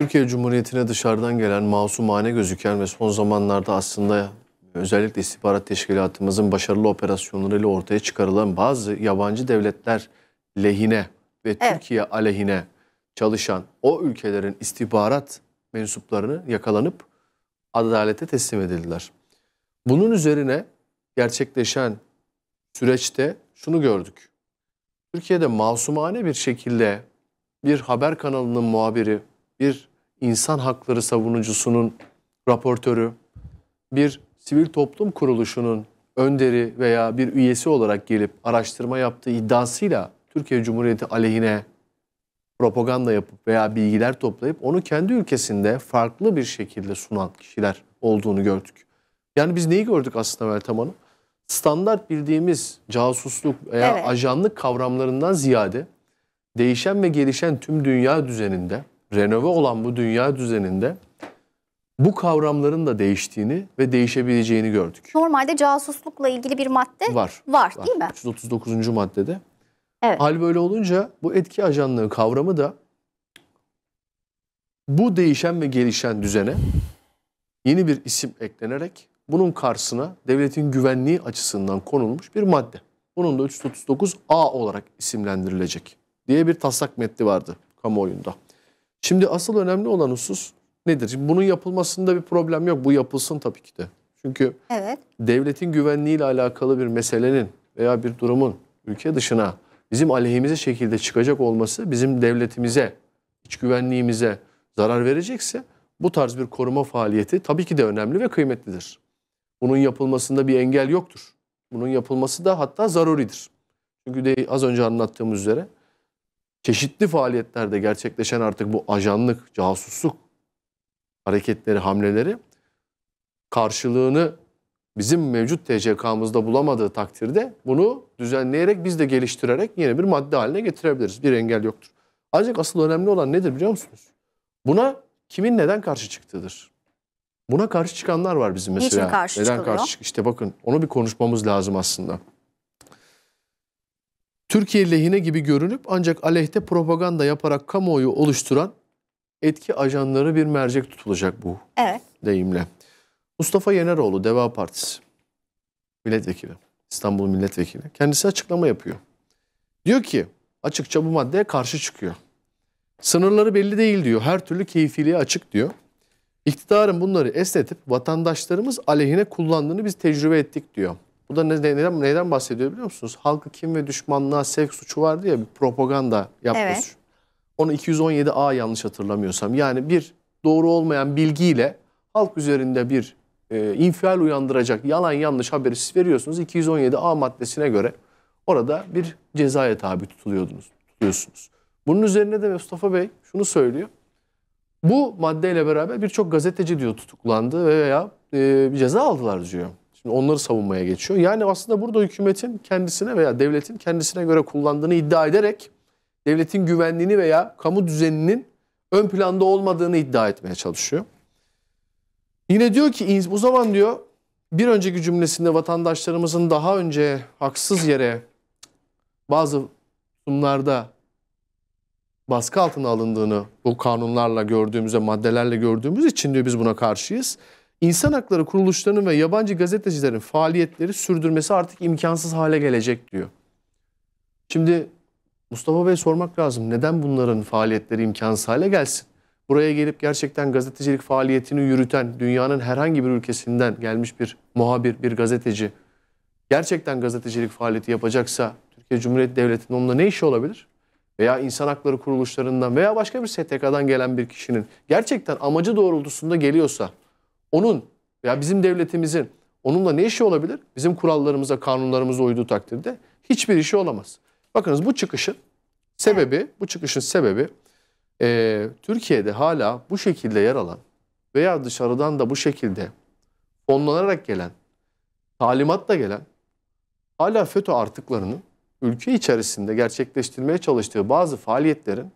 Türkiye Cumhuriyeti'ne dışarıdan gelen masumane gözüken ve son zamanlarda aslında özellikle istihbarat teşkilatımızın başarılı operasyonlarıyla ortaya çıkarılan bazı yabancı devletler lehine ve evet. Türkiye aleyhine çalışan o ülkelerin istihbarat mensuplarını yakalanıp adalete teslim edildiler. Bunun üzerine gerçekleşen süreçte şunu gördük. Türkiye'de masumane bir şekilde bir haber kanalının muhabiri bir insan hakları savunucusunun raportörü, bir sivil toplum kuruluşunun önderi veya bir üyesi olarak gelip araştırma yaptığı iddiasıyla Türkiye Cumhuriyeti aleyhine propaganda yapıp veya bilgiler toplayıp onu kendi ülkesinde farklı bir şekilde sunan kişiler olduğunu gördük. Yani biz neyi gördük aslında Meltem Hanım? Standart bildiğimiz casusluk veya evet. ajanlık kavramlarından ziyade değişen ve gelişen tüm dünya düzeninde renove olan bu dünya düzeninde bu kavramların da değiştiğini ve değişebileceğini gördük. Normalde casuslukla ilgili bir madde var, var, var. değil mi? 339. maddede. Evet. Hal böyle olunca bu etki ajanlığı kavramı da bu değişen ve gelişen düzene yeni bir isim eklenerek bunun karşısına devletin güvenliği açısından konulmuş bir madde. Bunun da 339A olarak isimlendirilecek diye bir taslak metni vardı kamuoyunda. Şimdi asıl önemli olan husus nedir? Şimdi bunun yapılmasında bir problem yok. Bu yapılsın tabii ki de. Çünkü evet. devletin güvenliğiyle alakalı bir meselenin veya bir durumun ülke dışına bizim aleyhimize şekilde çıkacak olması bizim devletimize, iç güvenliğimize zarar verecekse bu tarz bir koruma faaliyeti tabii ki de önemli ve kıymetlidir. Bunun yapılmasında bir engel yoktur. Bunun yapılması da hatta zaruridir. Çünkü de az önce anlattığım üzere çeşitli faaliyetlerde gerçekleşen artık bu ajanlık, casusluk hareketleri, hamleleri karşılığını bizim mevcut TCK'mızda bulamadığı takdirde bunu düzenleyerek biz de geliştirerek yine bir madde haline getirebiliriz. Bir engel yoktur. Ancak asıl önemli olan nedir biliyor musunuz? Buna kimin neden karşı çıktığıdır. Buna karşı çıkanlar var bizim mesela. Niçin karşı neden çıkılıyor? karşı çık? İşte bakın onu bir konuşmamız lazım aslında. Türkiye lehine gibi görünüp ancak aleyhte propaganda yaparak kamuoyu oluşturan etki ajanları bir mercek tutulacak bu evet. deyimle. Mustafa Yeneroğlu Deva Partisi milletvekili, İstanbul milletvekili kendisi açıklama yapıyor. Diyor ki açıkça bu maddeye karşı çıkıyor. Sınırları belli değil diyor. Her türlü keyfiliğe açık diyor. İktidarın bunları esnetip vatandaşlarımız aleyhine kullandığını biz tecrübe ettik diyor. Bu da ne, neden, neden bahsediyor biliyor musunuz? Halkı kim ve düşmanlığa sevk suçu vardı ya bir propaganda yapmış. Evet. Onu 217A yanlış hatırlamıyorsam. Yani bir doğru olmayan bilgiyle halk üzerinde bir e, infial uyandıracak yalan yanlış haberi siz veriyorsunuz. 217A maddesine göre orada bir cezaya tabi tutuluyordunuz, tutuyorsunuz. Bunun üzerine de Mustafa Bey şunu söylüyor. Bu maddeyle beraber birçok gazeteci diyor tutuklandı veya e, ceza aldılar diyor. Şimdi onları savunmaya geçiyor. Yani aslında burada hükümetin kendisine veya devletin kendisine göre kullandığını iddia ederek devletin güvenliğini veya kamu düzeninin ön planda olmadığını iddia etmeye çalışıyor. Yine diyor ki bu zaman diyor bir önceki cümlesinde vatandaşlarımızın daha önce haksız yere bazı sunumlarda baskı altına alındığını bu kanunlarla gördüğümüzde maddelerle gördüğümüz için diyor biz buna karşıyız. İnsan hakları kuruluşlarının ve yabancı gazetecilerin faaliyetleri sürdürmesi artık imkansız hale gelecek diyor. Şimdi Mustafa Bey sormak lazım. Neden bunların faaliyetleri imkansız hale gelsin? Buraya gelip gerçekten gazetecilik faaliyetini yürüten dünyanın herhangi bir ülkesinden gelmiş bir muhabir, bir gazeteci gerçekten gazetecilik faaliyeti yapacaksa Türkiye Cumhuriyeti Devleti'nin onunla ne işi olabilir? Veya insan hakları kuruluşlarından veya başka bir STK'dan gelen bir kişinin gerçekten amacı doğrultusunda geliyorsa onun veya bizim devletimizin onunla ne işi olabilir? Bizim kurallarımıza, kanunlarımıza uyduğu takdirde hiçbir işi olamaz. Bakınız bu çıkışın sebebi, bu çıkışın sebebi e, Türkiye'de hala bu şekilde yer alan veya dışarıdan da bu şekilde fonlanarak gelen, talimatla gelen hala FETÖ artıklarının ülke içerisinde gerçekleştirmeye çalıştığı bazı faaliyetlerin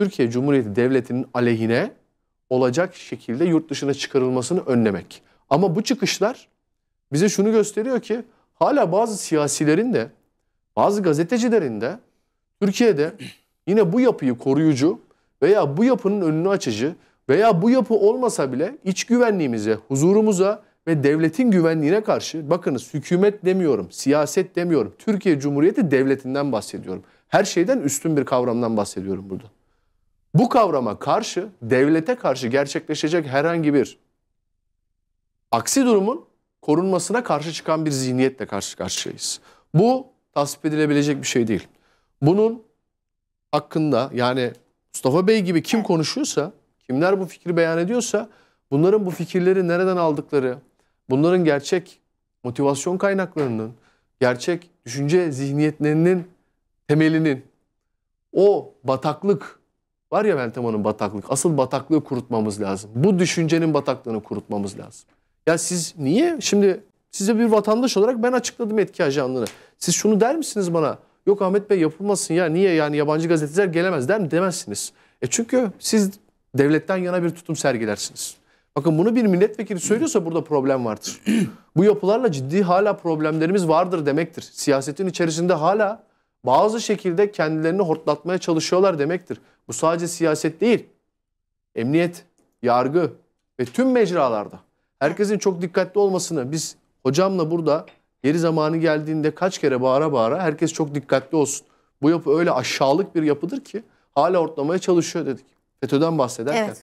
Türkiye Cumhuriyeti Devleti'nin aleyhine olacak şekilde yurt dışına çıkarılmasını önlemek. Ama bu çıkışlar bize şunu gösteriyor ki hala bazı siyasilerin de bazı gazetecilerin de Türkiye'de yine bu yapıyı koruyucu veya bu yapının önünü açıcı veya bu yapı olmasa bile iç güvenliğimize, huzurumuza ve devletin güvenliğine karşı bakınız hükümet demiyorum, siyaset demiyorum. Türkiye Cumhuriyeti devletinden bahsediyorum. Her şeyden üstün bir kavramdan bahsediyorum burada. Bu kavrama karşı devlete karşı gerçekleşecek herhangi bir aksi durumun korunmasına karşı çıkan bir zihniyetle karşı karşıyayız. Bu tasvip edilebilecek bir şey değil. Bunun hakkında yani Mustafa Bey gibi kim konuşuyorsa, kimler bu fikri beyan ediyorsa bunların bu fikirleri nereden aldıkları, bunların gerçek motivasyon kaynaklarının, gerçek düşünce zihniyetlerinin temelinin o bataklık Var ya Meltem Hanım bataklık. Asıl bataklığı kurutmamız lazım. Bu düşüncenin bataklığını kurutmamız lazım. Ya siz niye? Şimdi size bir vatandaş olarak ben açıkladım etki ajanlığını. Siz şunu der misiniz bana? Yok Ahmet Bey yapılmasın ya niye yani yabancı gazeteciler gelemez der mi? Demezsiniz. E çünkü siz devletten yana bir tutum sergilersiniz. Bakın bunu bir milletvekili söylüyorsa burada problem vardır. Bu yapılarla ciddi hala problemlerimiz vardır demektir. Siyasetin içerisinde hala bazı şekilde kendilerini hortlatmaya çalışıyorlar demektir. Bu sadece siyaset değil. Emniyet, yargı ve tüm mecralarda. Herkesin çok dikkatli olmasını biz hocamla burada geri zamanı geldiğinde kaç kere bağıra bağıra herkes çok dikkatli olsun. Bu yapı öyle aşağılık bir yapıdır ki hala ortlamaya çalışıyor dedik. FETÖ'den bahsederken. Evet.